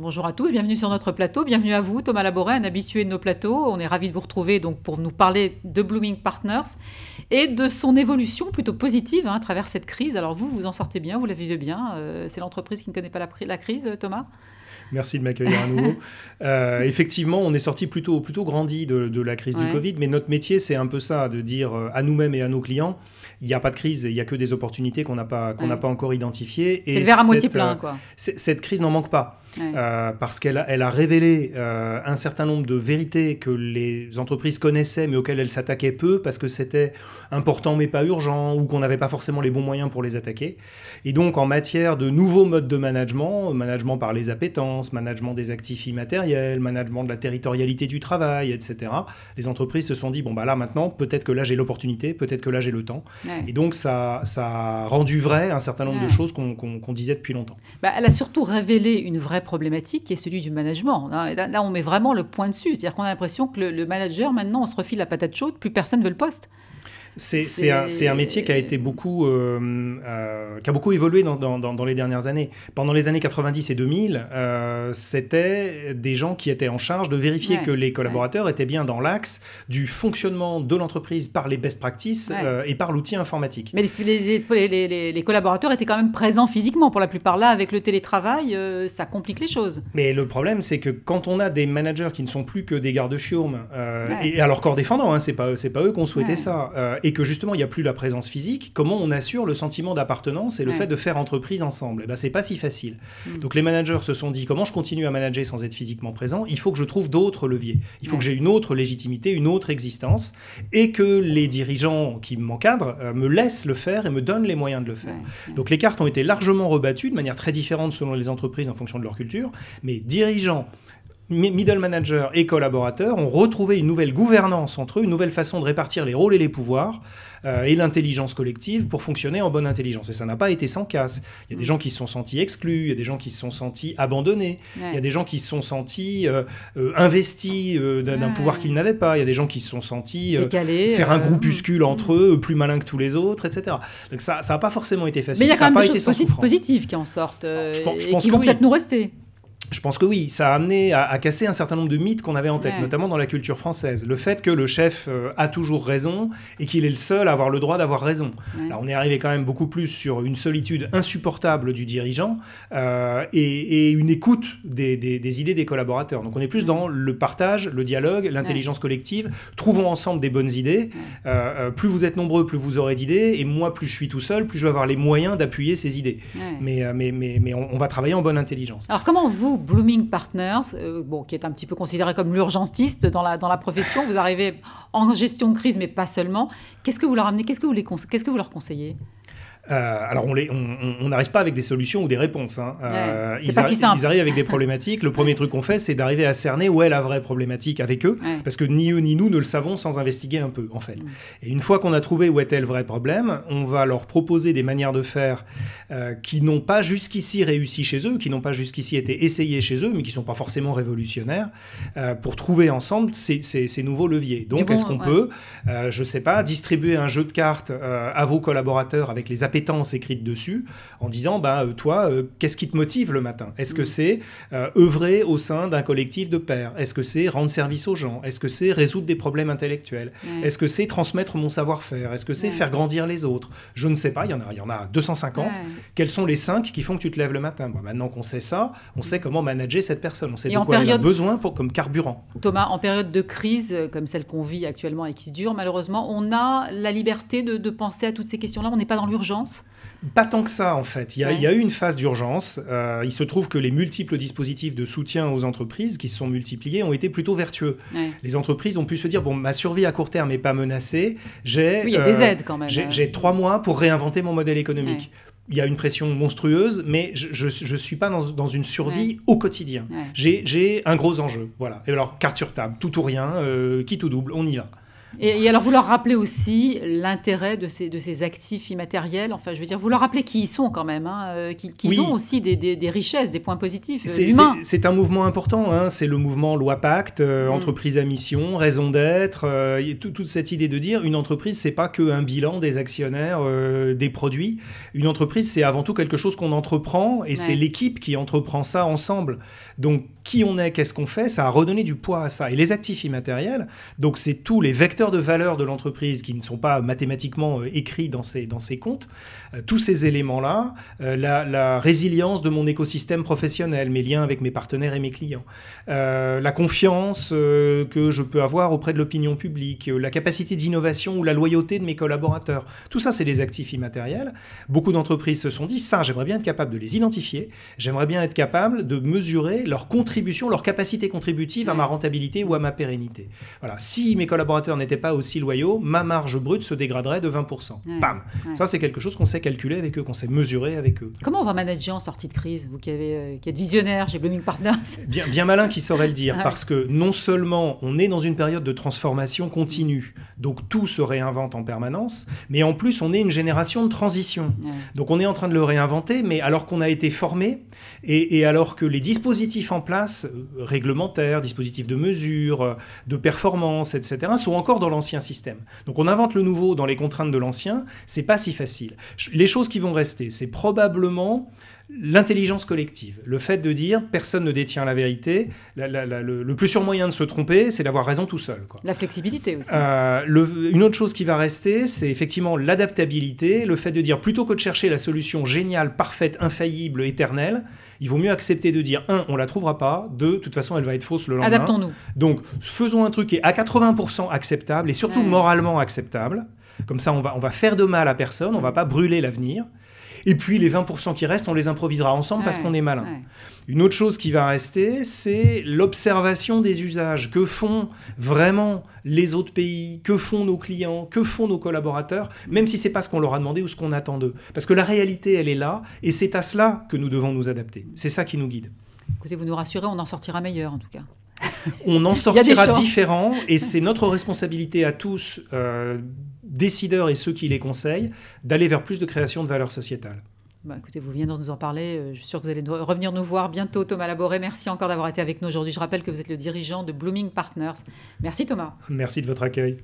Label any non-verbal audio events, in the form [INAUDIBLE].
Bonjour à tous, bienvenue sur notre plateau, bienvenue à vous, Thomas Laboret, un habitué de nos plateaux. On est ravi de vous retrouver donc pour nous parler de Blooming Partners et de son évolution plutôt positive hein, à travers cette crise. Alors vous, vous en sortez bien, vous la vivez bien. Euh, c'est l'entreprise qui ne connaît pas la crise, Thomas Merci de m'accueillir à nouveau. [LAUGHS] Euh, effectivement, on est sorti plutôt, plutôt grandi de, la crise du Covid, mais notre métier, c'est un peu ça, de dire euh, à nous-mêmes et à nos clients, il n'y a pas de crise, il n'y a que des opportunités qu'on n'a pas, qu'on pas encore identifiées. C'est le verre à moitié plein, euh, quoi. Cette crise n'en manque pas. parce qu'elle elle a révélé un certain nombre de vérités que les entreprises connaissaient mais auxquelles elles s'attaquaient peu parce que c'était important mais pas urgent ou qu'on n'avait pas forcément les bons moyens pour les attaquer. Et donc en matière de nouveaux modes de management, management par les appétents, management des actifs immatériels, management de la territorialité du travail, etc. Les entreprises se sont dit, bon, bah là maintenant, peut-être que là j'ai l'opportunité, peut-être que là j'ai le temps. Et donc ça, ça a rendu vrai un certain nombre de choses qu'on disait depuis longtemps. Bah, elle a surtout révélé une vraie problématique qui est celui du management. Hein, là, on met vraiment le point dessus. C'est-à-dire qu'on a l'impression que le, manager, maintenant, on se refile la patate chaude, plus personne veut le poste. C'est un, métier qui a été beaucoup, euh, euh, qui a beaucoup évolué dans, les dernières années. Pendant les années 90 et 2000, euh, c'était des gens qui étaient en charge de vérifier que les collaborateurs étaient bien dans l'axe du fonctionnement de l'entreprise par les best practices et par l'outil informatique. Mais les, collaborateurs étaient quand même présents physiquement pour la plupart. Là, avec le télétravail, ça complique les choses. Mais le problème, c'est que quand on a des managers qui ne sont plus que des gardes-chiourmes et, et à leur corps défendant, hein, c'est pas, pas eux qu'on souhaitait ça et que justement il n'y a plus la présence physique, comment on assure le sentiment d'appartenance et le fait de faire entreprise ensemble eh ben, C'est pas si facile. Mm. Donc les managers se sont dit comment je continue à manager sans être physiquement présent Il faut que je trouve d'autres leviers. Il faut que j'ai une autre légitimité, une autre existence et que les dirigeants qui m'encadrent euh, me laissent le faire et me donnent les moyens de le faire. Donc les cartes ont été largement rebattues de manière très différente selon les entreprises en fonction de leur culture, mais dirigeants, middle managers et collaborateurs ont retrouvé une nouvelle gouvernance entre eux, une nouvelle façon de répartir les rôles et les pouvoirs euh, et l'intelligence collective pour fonctionner en bonne intelligence. Et ça n'a pas été sans casse. Il y a des mm. gens qui se sont sentis exclus, il y a des gens qui se sont sentis abandonnés, il y a des gens qui se sont sentis euh, euh, investis d'un pouvoir qu'ils n'avaient pas, il y a des gens qui se sont sentis faire un groupuscule mm. entre eux, plus malin que tous les autres, etc. Donc ça n'a pas forcément été facile. Mais il y a quand même des choses positives qui en sortent je pense, et qui vont peut-être nous rester. Je pense que oui, ça a amené à, casser un certain nombre de mythes qu'on avait en tête, notamment dans la culture française. Le fait que le chef euh, a toujours raison et qu'il est le seul à avoir le droit d'avoir raison. Alors on est arrivé quand même beaucoup plus sur une solitude insupportable du dirigeant euh, et, une écoute des, idées des collaborateurs. Donc on est plus dans le partage, le dialogue, l'intelligence collective. Trouvons ensemble des bonnes idées. Euh, plus vous êtes nombreux, plus vous aurez d'idées. Et moi, plus je suis tout seul, plus je vais avoir les moyens d'appuyer ces idées. Mais, on va travailler en bonne intelligence. Alors comment vous Blooming Partners, euh, qui est un petit peu considéré comme l'urgentiste dans la, profession, vous arrivez en gestion de crise, mais pas seulement. Qu'est-ce que vous leur amenez Qu'est-ce que vous, qu'est-ce que vous leur conseillez euh, alors, on n'arrive pas avec des solutions ou des réponses. Hein. Euh, ils, ils arrivent avec des problématiques. Le premier truc qu'on fait, c'est d'arriver à cerner où est la vraie problématique avec eux, parce que ni eux ni nous ne le savons sans investiguer un peu, en fait. Et une fois qu'on a trouvé où était le vrai problème, on va leur proposer des manières de faire euh, qui n'ont pas jusqu'ici réussi chez eux, qui n'ont pas jusqu'ici été essayées chez eux, mais qui ne sont pas forcément révolutionnaires, pour trouver ensemble ces, nouveaux leviers. Donc, est-ce qu'on peut, je ne sais pas, distribuer un jeu de cartes à vos collaborateurs avec les API appétence écrite dessus, en disant, bah, euh, toi, euh, qu'est-ce qui te motive le matin Est-ce que mm. c'est euh, œuvrer au sein d'un collectif de pairs Est-ce que c'est rendre service aux gens Est-ce que c'est résoudre des problèmes intellectuels Est-ce que c'est transmettre mon savoir-faire Est-ce que c'est faire grandir les autres Je ne sais pas, il y en a, il y en a 250. Quels sont les 5 qui font que tu te lèves le matin Maintenant qu'on sait ça, on sait comment manager cette personne, on sait de quoi période... elle a besoin pour, comme carburant. Thomas, en période de crise comme celle qu'on vit actuellement et qui dure malheureusement, on a la liberté de, de penser à toutes ces questions-là, on n'est pas dans l'urgence pas tant que ça, en fait. Il y a, eu une phase d'urgence. Euh, il se trouve que les multiples dispositifs de soutien aux entreprises qui se sont multipliés ont été plutôt vertueux. Les entreprises ont pu se dire, bon, ma survie à court terme n'est pas menacée. J'ai, oui, J'ai, trois mois pour réinventer mon modèle économique. il y a une pression monstrueuse, mais je ne suis pas dans, une survie au quotidien. J'ai un gros enjeu. Voilà. Et alors, carte sur table, tout ou rien, euh, quitte qui tout double, on y va. Et, alors, vous leur rappelez aussi l'intérêt de ces, de ces actifs immatériels. Enfin, je veux dire, vous leur rappelez qui ils sont quand même, hein, euh, qu'ils ont aussi des, des, richesses, des points positifs euh, C'est un mouvement important. Hein. C'est le mouvement loi Pacte, euh, mm. entreprise à mission, raison d'être. toute cette idée de dire une entreprise, c'est pas qu'un bilan des actionnaires, des produits. Une entreprise, c'est avant tout quelque chose qu'on entreprend et c'est l'équipe qui entreprend ça ensemble. Donc, qui on est, qu'est-ce qu'on fait, ça a redonné du poids à ça. Et les actifs immatériels, donc c'est tous les vecteurs de valeur de l'entreprise qui ne sont pas mathématiquement euh, écrits dans ces, dans ces comptes, euh, tous ces éléments-là, euh, la, résilience de mon écosystème professionnel, mes liens avec mes partenaires et mes clients, la confiance que je peux avoir auprès de l'opinion publique, la capacité d'innovation ou la loyauté de mes collaborateurs, tout ça c'est des actifs immatériels. Beaucoup d'entreprises se sont dit, ça j'aimerais bien être capable de les identifier, j'aimerais bien être capable de mesurer leur contribution leur capacité contributive à ma mm. rentabilité ou à ma pérennité. Voilà. Si mes collaborateurs n'étaient pas aussi loyaux, ma marge brute se dégraderait de 20%. Ça, c'est quelque chose qu'on sait calculer avec eux, qu'on sait mesurer avec eux. Comment on va manager en sortie de crise Vous qui, avez, euh, qui êtes visionnaire chez Blooming Partners. [LAUGHS] Bien, bien malin qui saurait le dire, ah parce que non seulement on est dans une période de transformation continue, donc tout se réinvente en permanence, mais en plus on est une génération de transition. Donc on est en train de le réinventer, mais alors qu'on a été formé et alors que les dispositifs en place réglementaires, dispositifs de mesure, de performance, etc., sont encore dans l'ancien système. Donc on invente le nouveau dans les contraintes de l'ancien, c'est pas si facile. Les choses qui vont rester, c'est probablement L'intelligence collective, le fait de dire personne ne détient la vérité, le, plus sûr moyen de se tromper, c'est d'avoir raison tout seul. La flexibilité aussi. Euh, une autre chose qui va rester, c'est effectivement l'adaptabilité, le fait de dire plutôt que de chercher la solution géniale, parfaite, infaillible, éternelle, il vaut mieux accepter de dire un, on la trouvera pas, deux, de toute façon, elle va être fausse le lendemain. Adaptons-nous. Donc, faisons un truc qui est à 80% acceptable et surtout moralement acceptable. Comme ça, on va, on va faire de mal à personne, on va pas brûler l'avenir. Et puis les 20% qui restent, on les improvisera ensemble parce qu'on est malin. Une autre chose qui va rester, c'est l'observation des usages. Que font vraiment les autres pays Que font nos clients Que font nos collaborateurs Même si c'est pas ce qu'on leur a demandé ou ce qu'on attend d'eux. Parce que la réalité, elle est là, et c'est à cela que nous devons nous adapter. C'est ça qui nous guide. Écoutez, vous nous rassurez, on en sortira meilleur en tout cas. [LAUGHS] on en sortira différent et c'est notre responsabilité à tous, euh, décideurs et ceux qui les conseillent, d'aller vers plus de création de valeur sociétale. Bah, écoutez, vous venez de nous en parler. Euh, je suis sûr que vous allez revenir nous voir bientôt, Thomas Laboré. Merci encore d'avoir été avec nous aujourd'hui. Je rappelle que vous êtes le dirigeant de Blooming Partners. Merci, Thomas. Merci de votre accueil.